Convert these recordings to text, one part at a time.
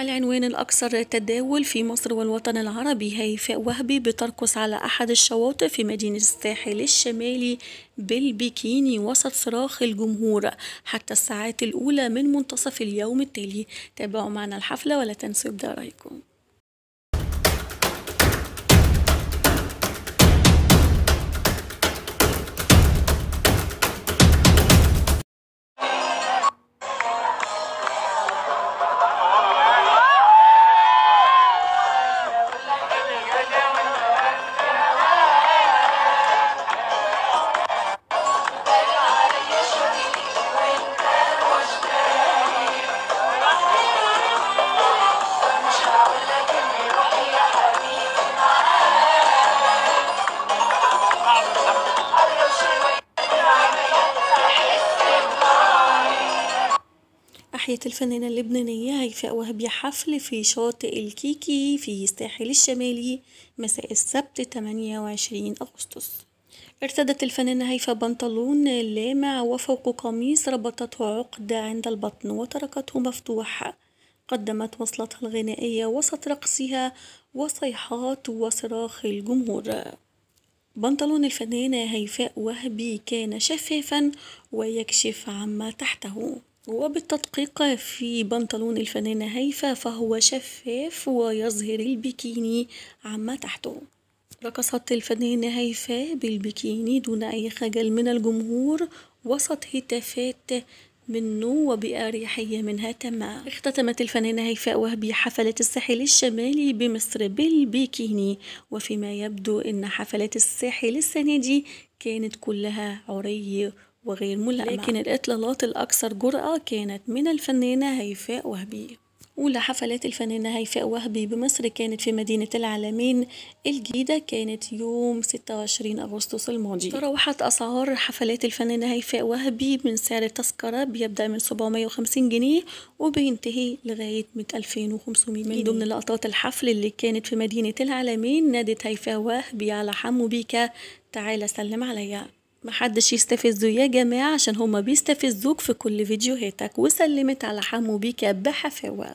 العنوان الأكثر تداول في مصر والوطن العربي هيفاء وهبي بترقص على أحد الشواطئ في مدينة الساحل الشمالي بالبيكيني وسط صراخ الجمهور حتى الساعات الأولى من منتصف اليوم التالي تابعوا معنا الحفلة ولا تنسوا إبداء رأيكم تحيه الفنانة اللبنانية هيفاء وهبي حفل في شاطئ الكيكي في الساحل الشمالي مساء السبت 28 أغسطس ارتدت الفنانة هيفاء بنطلون لامع وفوق قميص ربطته عقدة عند البطن وتركته مفتوح قدمت وصلتها الغنائية وسط رقصها وصيحات وصراخ الجمهور بنطلون الفنانة هيفاء وهبي كان شفافا ويكشف عما تحته وبالتدقيق في بنطلون الفنانة هيفا فهو شفاف ويظهر البيكيني عما تحته رقصت الفنانة هيفا بالبيكيني دون أي خجل من الجمهور وسط هتافات منه وبأريحية منها تمام اختتمت الفنانة هيفاء وهبي حفلة الساحل الشمالي بمصر بالبيكيني وفيما يبدو أن حفلات الساحل السنة دي كانت كلها عري وغير ملائمة لكن الإطلالات الأكثر جرأة كانت من الفنانة هيفاء وهبي أولى حفلات الفنانة هيفاء وهبي بمصر كانت في مدينة العالمين الجيدة كانت يوم 26 أغسطس الماضي تراوحت أسعار حفلات الفنانة هيفاء وهبي من سعر التذكرة بيبدأ من 750 جنيه وبينتهي لغاية 2500 جنيه من ضمن لقطات الحفل اللي كانت في مدينة العالمين نادت هيفاء وهبي على حمو بيكا تعالى سلم عليا محدش يستفزه يا جماعة عشان هما بيستفزوك في كل فيديوهاتك وسلمت على حمو بيكا بحفاوة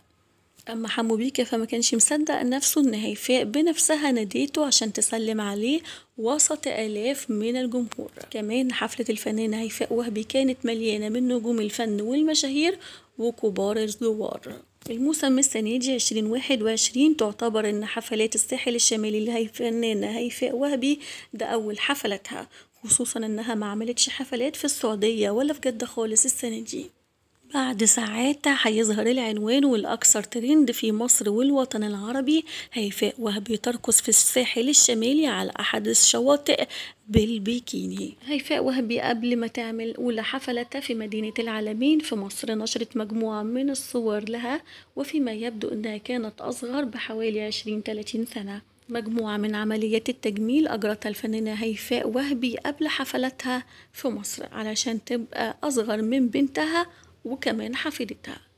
أما حمو بيكا فما كانش مصدق نفسه إن هيفاء بنفسها ناديته عشان تسلم عليه وسط آلاف من الجمهور كمان حفلة الفنانة هيفاء وهبي كانت مليانة من نجوم الفن والمشاهير وكبار الزوار الموسم السنة دي عشرين واحد تعتبر إن حفلات الساحل الشمالي للفنانة هيفاء وهبي ده أول حفلتها خصوصا إنها ما عملتش حفلات في السعودية ولا في جدة خالص السنة دي بعد ساعات هيظهر العنوان والأكثر ترند في مصر والوطن العربي هيفاء وهبي ترقص في الساحل الشمالي على أحد الشواطئ بالبيكيني هيفاء وهبي قبل ما تعمل أولى حفلتها في مدينة العالمين في مصر نشرت مجموعة من الصور لها وفيما يبدو أنها كانت أصغر بحوالي 20-30 سنة مجموعة من عمليات التجميل أجرتها الفنانة هيفاء وهبي قبل حفلتها في مصر علشان تبقى أصغر من بنتها وكمان حفيدتها